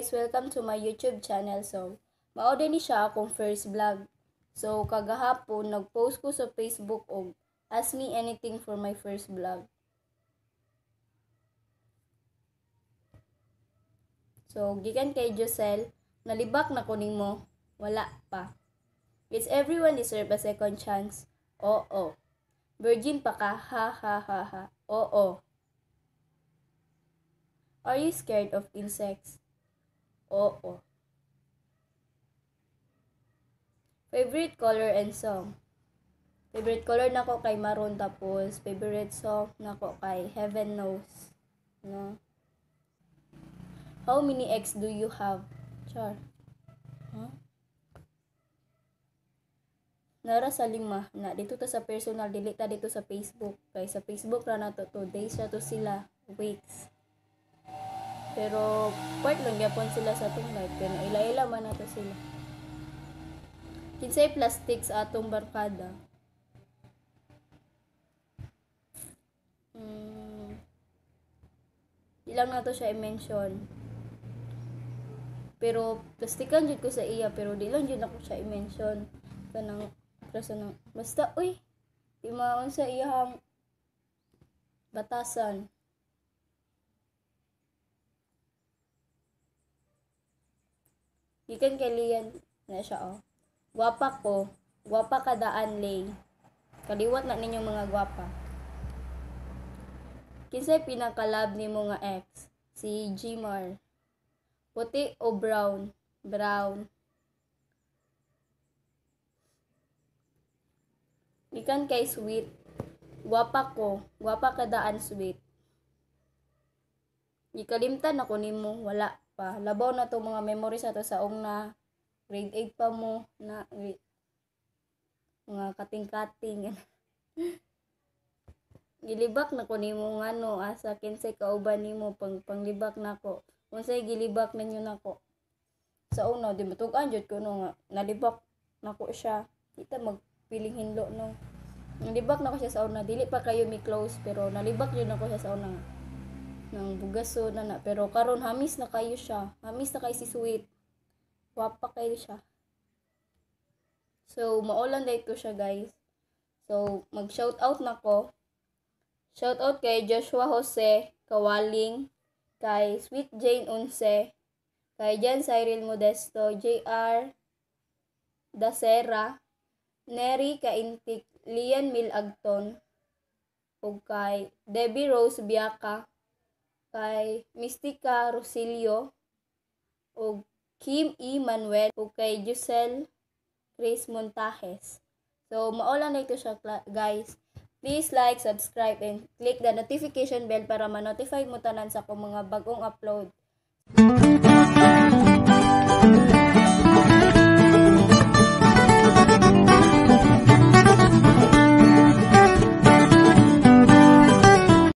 guys! Welcome to my YouTube channel. So, maode ni siya akong first vlog. So, kagahapon, nag-post ko sa Facebook og ask me anything for my first vlog. So, gikan kay Josel, nalibak na kuning mo, wala pa. It's everyone deserve a second chance. Oo. Oh, oh. Virgin pa ka, ha ha ha ha. Oo. Oh, oh. Are you scared of insects? Oo. Favorite color and song. Favorite color nako kay maroon tapos favorite song nako kay Heaven Knows. No. How many ex do you have? Char. Huh? Nara sa lima na dito ta sa personal Delete ta dito sa Facebook kay sa Facebook na nato to days na to sila weeks. Pero part lang gyapon sila sa atong life kay naila-ila man nato sila. Kinsay plastics atong barkada? Mm. Ilang nato siya i-mention. Pero plastikan jud ko sa iya pero di lang jud ako siya i-mention kanang preso basta uy di maon sa iyang batasan. Gikan kay Lian na siya oh. Gwapa ko, gwapa kadaan lay. Kaliwat na ninyo mga gwapa. Kinsay pinakalab ni mga ex? Si Jimar. Puti o brown? Brown. Gikan kay sweet. Gwapa ko, gwapa kadaan sweet. Gikalimtan ako nimo, wala pa labaw na to mga memories ato sa ong na grade 8 pa mo na mga kating-kating gilibak na ko nimo nga no asa ah, kinsay kauban nimo pang panglibak na ko unsay gilibak ninyo na ko sa una di matugan jud ko no nga nalibak na ko siya kita magpiling hinlo no nalibak na ko siya sa una dili pa kayo mi close pero nalibak jud na ko siya sa una ng bugaso na na pero karon hamis na kayo siya hamis na kay si sweet wapa kayo siya so maulan day ko siya guys so mag shout out na ko shout out kay Joshua Jose Kawaling kay Sweet Jane Unse kay Jan Cyril Modesto JR Dasera Neri Kaintik Lian Milagton ug kay Debbie Rose Biaka kay Mystica Rosilio o Kim E. Manuel o kay Jusel Chris Montajes. So, maola na ito siya guys. Please like, subscribe, and click the notification bell para ma-notify mo tanan sa akong mga bagong upload.